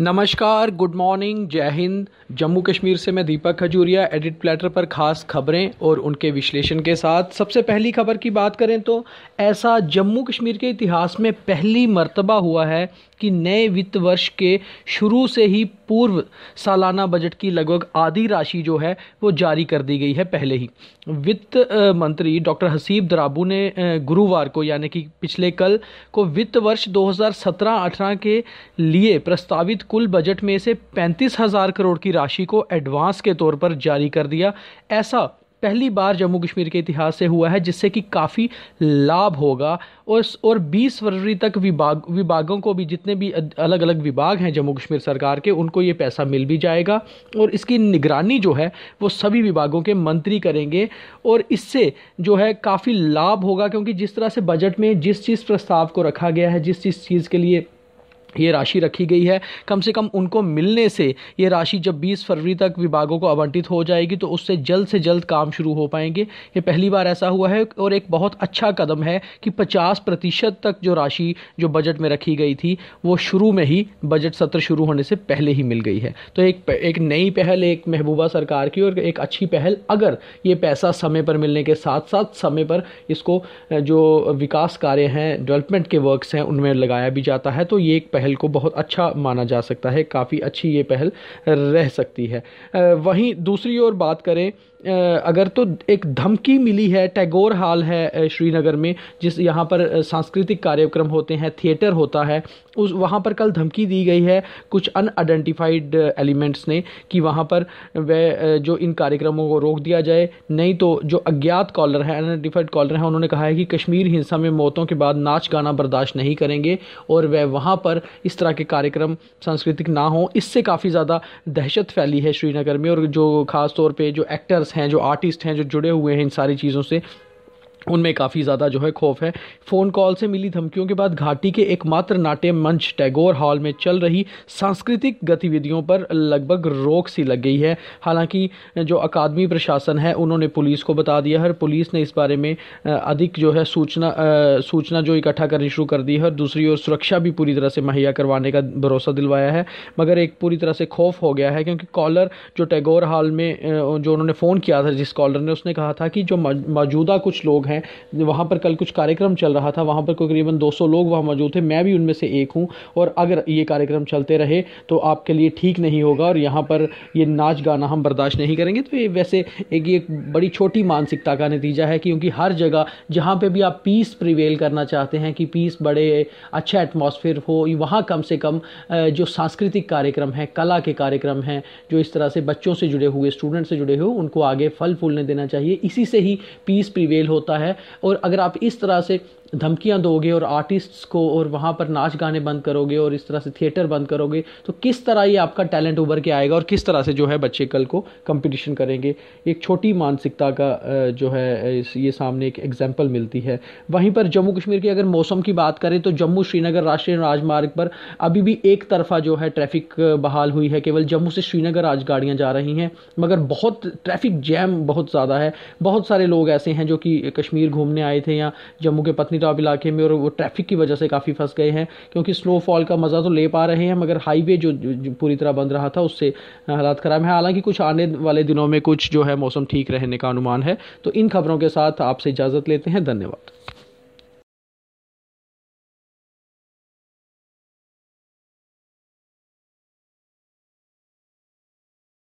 नमस्कार good morning जय हिंद जम्मू कश्मीर से मैं दीपक खजूरिया एडिट प्लेटर पर खास खबरें और उनके विश्लेषण के साथ सबसे पहली खबर की बात करें तो ऐसा जम्मू कश्मीर के इतिहास में पहली मर्तबा हुआ है कि नए वित्त वर्ष के शुरू से ही पूर्व सालाना बजट की लगभग आधी राशि जो है वो जारी कर दी गई है पहले ही वित्त मंत्री डॉक्टर हसीब दराबू ने गुरुवार को यानी कि पिछले कल को वित्त वर्ष 2017-18 के लिए प्रस्तावित कुल बजट में से पैंतीस हज़ार करोड़ की राशि को एडवांस के तौर पर जारी कर दिया ऐसा पहली बार जम्मू कश्मीर के इतिहास से हुआ है जिससे कि काफ़ी लाभ होगा और और 20 फरवरी तक विभाग विभागों को भी जितने भी अलग अलग विभाग हैं जम्मू कश्मीर सरकार के उनको ये पैसा मिल भी जाएगा और इसकी निगरानी जो है वो सभी विभागों के मंत्री करेंगे और इससे जो है काफ़ी लाभ होगा क्योंकि जिस तरह से बजट में जिस चीज़ प्रस्ताव को रखा गया है जिस चीज चीज़ के लिए ये राशि रखी गई है कम से कम उनको मिलने से ये राशि जब 20 फरवरी तक विभागों को आवंटित हो जाएगी तो उससे जल्द से जल्द काम शुरू हो पाएंगे ये पहली बार ऐसा हुआ है और एक बहुत अच्छा कदम है कि 50 प्रतिशत तक जो राशि जो बजट में रखी गई थी वो शुरू में ही बजट सत्र शुरू होने से पहले ही मिल गई है तो एक एक नई पहल एक महबूबा सरकार की और एक अच्छी पहल अगर ये पैसा समय पर मिलने के साथ साथ समय पर इसको जो विकास कार्य हैं डेवलपमेंट के वर्क्स हैं उनमें लगाया भी जाता है तो ये एक पहल को बहुत अच्छा माना जा सकता है काफ़ी अच्छी ये पहल रह सकती है वहीं दूसरी ओर बात करें अगर तो एक धमकी मिली है टैगोर हाल है श्रीनगर में जिस यहाँ पर सांस्कृतिक कार्यक्रम होते हैं थिएटर होता है उस वहाँ पर कल धमकी दी गई है कुछ अनआइडेंटिफाइड एलिमेंट्स ने कि वहाँ पर वह जो इन कार्यक्रमों को रोक दिया जाए नहीं तो जो अज्ञात कॉलर है अनआइडेंटिफाइड कॉलर हैं उन्होंने कहा है कि कश्मीर हिंसा में मौतों के बाद नाच गाना बर्दाश्त नहीं करेंगे और वह वहाँ पर इस तरह के कार्यक्रम सांस्कृतिक ना हों इससे काफ़ी ज़्यादा दहशत फैली है श्रीनगर में और जो ख़ास तौर पर जो एक्टर्स हैं जो आर्टिस्ट हैं जो जुड़े हुए हैं इन सारी चीज़ों से उनमें काफ़ी ज़्यादा जो है खौफ है फ़ोन कॉल से मिली धमकियों के बाद घाटी के एकमात्र नाट्य मंच टैगोर हॉल में चल रही सांस्कृतिक गतिविधियों पर लगभग रोक सी लग गई है हालांकि जो अकादमी प्रशासन है उन्होंने पुलिस को बता दिया है पुलिस ने इस बारे में अधिक जो है सूचना सूचना जो इकट्ठा करनी शुरू कर दी है और दूसरी ओर सुरक्षा भी पूरी तरह से मुहैया करवाने का भरोसा दिलवाया है मगर एक पूरी तरह से खौफ हो गया है क्योंकि कॉलर जो टैगोर हॉल में जो उन्होंने फ़ोन किया था जिस कॉलर ने उसने कहा था कि जो मौजूदा कुछ लोग हैं हैं वहाँ पर कल कुछ कार्यक्रम चल रहा था वहाँ पर करीबन 200 लोग वहाँ मौजूद थे मैं भी उनमें से एक हूँ और अगर ये कार्यक्रम चलते रहे तो आपके लिए ठीक नहीं होगा और यहाँ पर ये नाच गाना हम बर्दाश्त नहीं करेंगे तो ये वैसे एक ये बड़ी छोटी मानसिकता का नतीजा है क्योंकि हर जगह जहाँ पर भी आप पीस प्रिवेल करना चाहते हैं कि पीस बड़े अच्छा एटमोसफियर हो वहाँ कम से कम जो सांस्कृतिक कार्यक्रम हैं कला के कार्यक्रम हैं जो इस तरह से बच्चों से जुड़े हुए स्टूडेंट से जुड़े हुए उनको आगे फल फूलने देना चाहिए इसी से ही पीस प्रिवेल होता है है और अगर आप इस तरह से धमकियां दोगे और आर्टिस्ट्स को और वहाँ पर नाच गाने बंद करोगे और इस तरह से थिएटर बंद करोगे तो किस तरह ये आपका टैलेंट उभर के आएगा और किस तरह से जो है बच्चे कल को कंपटीशन करेंगे एक छोटी मानसिकता का जो है ये सामने एक एग्जाम्पल मिलती है वहीं पर जम्मू कश्मीर की अगर मौसम की बात करें तो जम्मू श्रीनगर राष्ट्रीय राजमार्ग पर अभी भी एक तरफा जो है ट्रैफिक बहाल हुई है केवल जम्मू से श्रीनगर आज गाड़ियाँ जा रही हैं मगर बहुत ट्रैफिक जैम बहुत ज़्यादा है बहुत सारे लोग ऐसे हैं जो कि कश्मीर घूमने आए थे या जम्मू के पत्नी ख़ालिदाब इलाके में और वो ट्रैफिक की वजह से काफ़ी फंस गए हैं क्योंकि फॉल का मज़ा तो ले पा रहे हैं मगर हाईवे जो, जो पूरी तरह बंद रहा था उससे हालात ख़राब हैं हालांकि कुछ आने वाले दिनों में कुछ जो है मौसम ठीक रहने का अनुमान है तो इन खबरों के साथ आपसे इजाज़त लेते हैं धन्यवाद